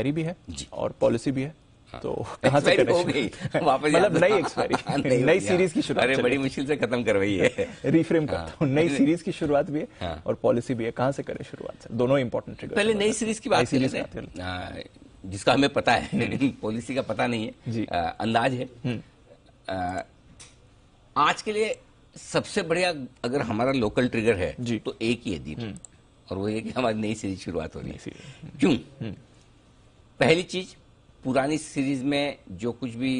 Expiry भी है और पॉलिसी भी है हाँ। तो कहां से हो गई वापस मतलब नई एक्सपायरी नई सीरीज की शुरुआत अरे बड़ी मुश्किल से खत्म करवाई है रिफ्रेम करता हूँ नई सीरीज की शुरुआत भी है हाँ। और पॉलिसी भी है कहां से करें शुरुआत से दोनों इंपॉर्टेंट ट्रिगर पहले नई सीरीज की बात सीरीज हाँ, जिसका हमें पता है पॉलिसी हम्म। का पता नहीं है अंदाज है हम्म। आज के लिए सबसे बढ़िया अगर हमारा लोकल ट्रिगर है तो एक ही है दीप हम्म। और वो ये कि हमारी नई सीरीज शुरुआत हो रही है क्यों पहली चीज पुरानी सीरीज में जो कुछ भी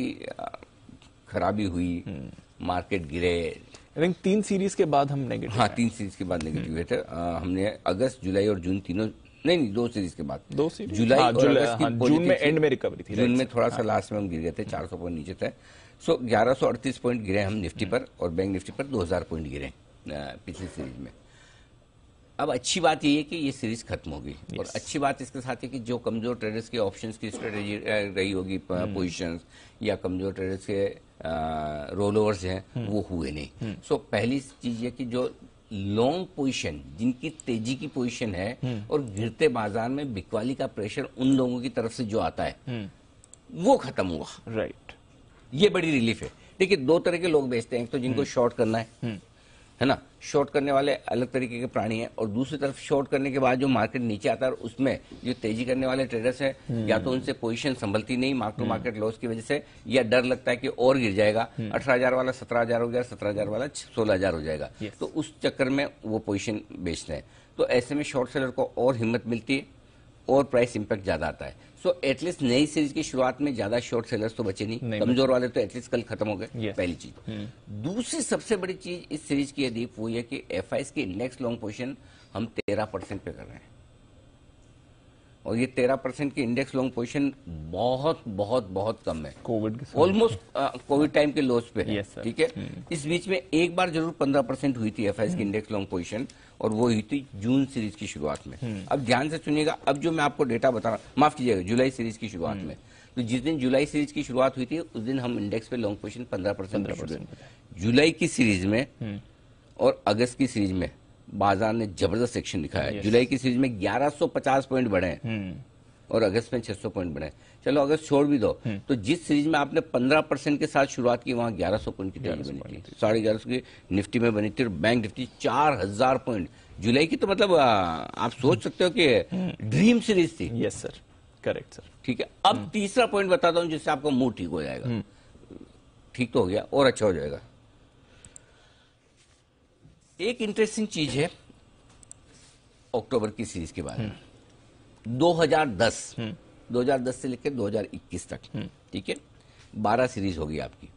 खराबी हुई हम्म। मार्केट गिरे आई तीन सीरीज के बाद हम नेगेटिव हाँ तीन सीरीज के बाद नेगेटिव हम्म। हुए थे हमने अगस्त जुलाई और जून तीनों नहीं नहीं दो सीरीज के बाद दो सीरीज जुलाई हाँ, जुलाई हाँ, जून में एंड में रिकवरी थी जून में थोड़ा सा लास्ट हाँ। में हम गिर गए थे चार सौ पॉइंट नीचे थे सो ग्यारह सौ अड़तीस पॉइंट गिरे हम निफ्टी हम्म। पर और बैंक निफ्टी पर दो हजार पॉइंट गिरे पिछली सीरीज में अब अच्छी बात ये है कि ये सीरीज खत्म होगी yes. और अच्छी बात इसके साथ है कि जो कमजोर ट्रेडर्स के ऑप्शंस की स्ट्रेटेजी रही होगी पोजीशंस hmm. या कमजोर ट्रेडर्स के रोल ओवर्स हैं hmm. वो हुए नहीं सो hmm. so, पहली चीज ये कि जो लॉन्ग पोजीशन जिनकी तेजी की पोजीशन है और गिरते बाजार में बिकवाली का प्रेशर उन लोगों की तरफ से जो आता है वो खत्म हुआ राइट right. ये बड़ी रिलीफ है देखिए दो तरह के लोग बेचते हैं एक तो जिनको शॉर्ट करना है है ना शॉर्ट करने वाले अलग तरीके के प्राणी हैं और दूसरी तरफ शॉर्ट करने के बाद जो मार्केट नीचे आता है उसमें जो तेजी करने वाले ट्रेडर्स हैं हम्म। या तो उनसे पोजीशन संभलती नहीं मार्क टू मार्केट लॉस की वजह से या डर लगता है कि और गिर जाएगा हम्म। अठारह हजार वाला सत्रह हजार हो गया सत्रह हजार वाला सोलह हजार हो जाएगा तो उस चक्कर में वो पोजिशन बेचते हैं तो ऐसे में शॉर्ट सेलर को और हिम्मत मिलती है और प्राइस इंपैक्ट ज्यादा आता है सो एटलीस्ट नई सीरीज की शुरुआत में ज्यादा शॉर्ट सेलर्स तो बचे नहीं, कमजोर वाले तो एटलीस्ट कल खत्म हो गए पहली चीज हम्म। दूसरी सबसे बड़ी चीज इस सीरीज की यदि वो ये कि एफ के इंडेक्स लॉन्ग पोजिशन हम तेरह परसेंट पे कर रहे हैं और ये तेरह परसेंट की इंडेक्स लॉन्ग पोजिशन बहुत बहुत बहुत कम है कोविड ऑलमोस्ट कोविड टाइम के लोज uh, पे है ठीक है hmm. इस बीच में एक बार जरूर पंद्रह परसेंट हुई थी एफ की इंडेक्स लॉन्ग पोजिशन और वो हुई थी जून सीरीज की शुरुआत में hmm. अब ध्यान से सुनिएगा अब जो मैं आपको डेटा बता रहा माफ कीजिएगा जुलाई सीरीज की शुरुआत hmm. में तो जिस दिन जुलाई सीरीज की शुरुआत हुई थी उस दिन हम इंडेक्स पे लॉन्ग पोजिशन पंद्रह परसेंट जुलाई की सीरीज में और अगस्त की सीरीज में बाजार ने जबरदस्त सेक्शन लिखा है जुलाई की सीरीज में 1150 पॉइंट बढ़े हैं हम्म। और अगस्त में 600 पॉइंट बढ़े चलो अगस्त छोड़ भी दो हम्म। तो जिस सीरीज में आपने 15 परसेंट के साथ शुरुआत की वहां 1100 पॉइंट की टैली बनी थी साढ़े ग्यारह की निफ्टी में बनी थी और बैंक निफ्टी हजार पॉइंट जुलाई की तो मतलब आप सोच सकते हो कि हम्म। ड्रीम सीरीज थी यस सर करेक्ट सर ठीक है अब तीसरा पॉइंट बताता हूँ जिससे आपका मूड ठीक हो जाएगा ठीक तो हो गया और अच्छा हो जाएगा एक इंटरेस्टिंग चीज है अक्टूबर की सीरीज के बारे में 2010 2010 हम्म। से लेकर 2021 तक हम्म। ठीक है 12 सीरीज होगी आपकी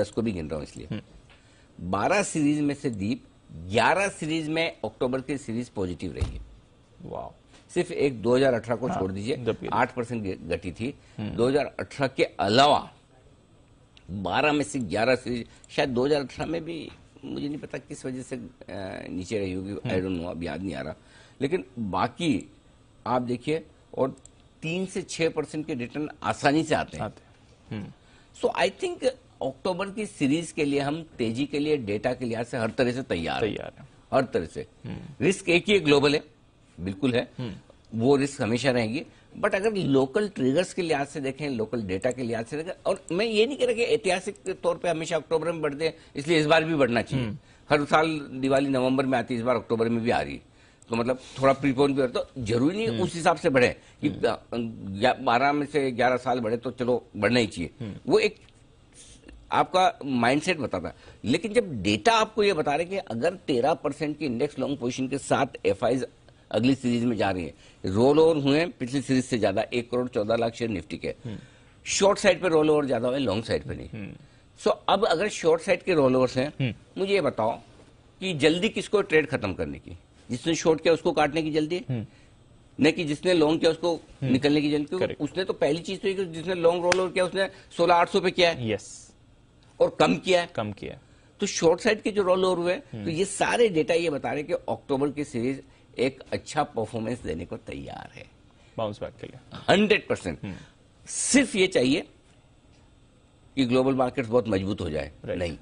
10 को भी गिन रहा हूं इसलिए 12 हम्म। सीरीज में से दीप 11 सीरीज में अक्टूबर की सीरीज पॉजिटिव रही है वाह सिर्फ एक 2018 को हाँ, छोड़ दीजिए आठ परसेंट घटी थी 2018 के अलावा 12 में से 11 सीरीज शायद 2018 में भी मुझे नहीं पता किस वजह से नीचे रही होगी आई डोंट नो अभी याद नहीं आ रहा लेकिन बाकी आप देखिए और तीन से छह परसेंट के रिटर्न आसानी से आते हैं सो आई थिंक अक्टूबर की सीरीज के लिए हम तेजी के लिए डेटा के लिहाज से हर तरह से तैयार तैयार है हर तरह से रिस्क हम्म। एक ही ग्लोबल है बिल्कुल है हम्म। वो रिस्क हमेशा रहेगी बट अगर लोकल ट्रिगर्स के लिहाज से देखें लोकल डेटा के लिहाज से देखें और मैं ये नहीं कह रहा कि ऐतिहासिक तौर पे हमेशा अक्टूबर में बढ़ते हैं इसलिए इस बार भी बढ़ना चाहिए हम्म। हर साल दिवाली नवंबर में आती है इस बार अक्टूबर में भी आ रही है तो मतलब थोड़ा प्रीपोन भी तो जरूरी नहीं हम्म। उस हिसाब से बढ़े कि हम्म। बारह में से ग्यारह साल बढ़े तो चलो बढ़ना ही चाहिए वो एक आपका माइंडसेट बताता है लेकिन जब डेटा आपको ये बता रहे कि अगर तेरह परसेंट की इंडेक्स लॉन्ग पोजिशन के साथ एफ अगली सीरीज में जा रही है रोल ओवर हुए पिछली सीरीज से ज्यादा एक करोड़ चौदह लाख शेयर निफ्टी के हम्म। शॉर्ट साइड पे रोल ओवर ज्यादा हुए लॉन्ग साइड पे नहीं सो हम्म। so, अब अगर शॉर्ट साइड के रोल ओवर हैं हम्म। मुझे ये बताओ कि जल्दी किसको ट्रेड खत्म करने की जिसने शॉर्ट किया उसको काटने की जल्दी न कि जिसने लॉन्ग किया उसको निकलने की जल्दी उसने तो पहली चीज तो ये जिसने लॉन्ग रोल ओवर किया उसने सोलह आठ सौ पे किया है यस और कम किया है कम किया तो शॉर्ट साइड के जो रोल ओवर हुए तो ये सारे डेटा ये बता रहे कि अक्टूबर की सीरीज एक अच्छा परफॉर्मेंस देने को तैयार है बाउंस बैक के लिए हंड्रेड परसेंट हम्म। सिर्फ ये चाहिए कि ग्लोबल मार्केट्स बहुत मजबूत हो जाए नहीं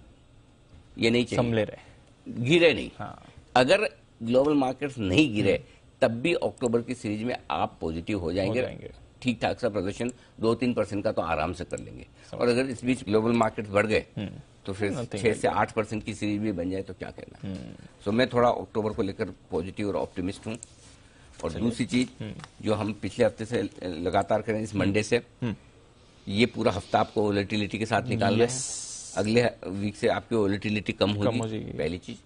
ये नहीं चाहिए संभले रहे गिरे नहीं हाँ। अगर ग्लोबल मार्केट्स नहीं गिरे हम्म। तब भी अक्टूबर की सीरीज में आप पॉजिटिव हो जाएंगे, हो जाएंगे। ठीक ठाक सा प्रदर्शन दो तीन परसेंट का तो आराम से कर लेंगे और अगर इस बीच ग्लोबल मार्केट्स बढ़ गए हम्म। तो फिर हाँ, छह से आठ परसेंट की सीरीज भी बन जाए तो क्या कहना सो हम्म। so, मैं थोड़ा अक्टूबर को लेकर पॉजिटिव और ऑप्टिमिस्ट हूँ और दूसरी चीज हम्म। जो हम पिछले हफ्ते से लगातार करें इस मंडे हम्म। से ये पूरा हफ्ता आपको वोलेटिलिटी के साथ निकाल रहे अगले वीक से आपकी वोलेटिलिटी कम होगी पहली चीज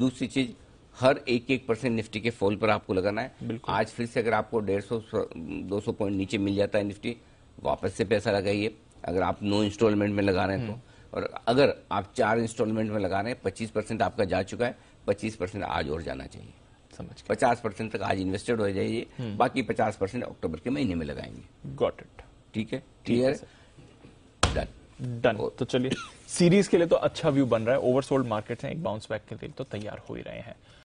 दूसरी चीज हर एक एक परसेंट निफ्टी के फॉल पर आपको लगाना है आज फिर से अगर आपको डेढ़ सौ दो सौ पॉइंट नीचे मिल जाता है निफ्टी वापस से पैसा लगाइए अगर आप नो इंस्टॉलमेंट में लगा रहे हैं तो और अगर आप चार इंस्टॉलमेंट में लगा रहे हैं पच्चीस परसेंट आपका जा चुका है पच्चीस परसेंट आज और जाना चाहिए समझ पचास परसेंट तक आज इन्वेस्टेड हो जाइए हम्म। बाकी पचास परसेंट अक्टूबर के महीने में लगाएंगे गॉट इट ठीक है क्लियर डन डन तो चलिए सीरीज के लिए तो अच्छा व्यू बन रहा है ओवरसोल्ड मार्केट्स हैं एक बाउंस बैक के लिए तो तैयार हो ही रहे हैं